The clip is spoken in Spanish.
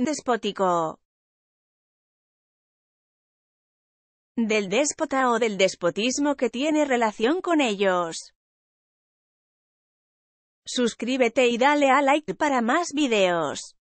Despótico. Del déspota o del despotismo que tiene relación con ellos. Suscríbete y dale a like para más videos.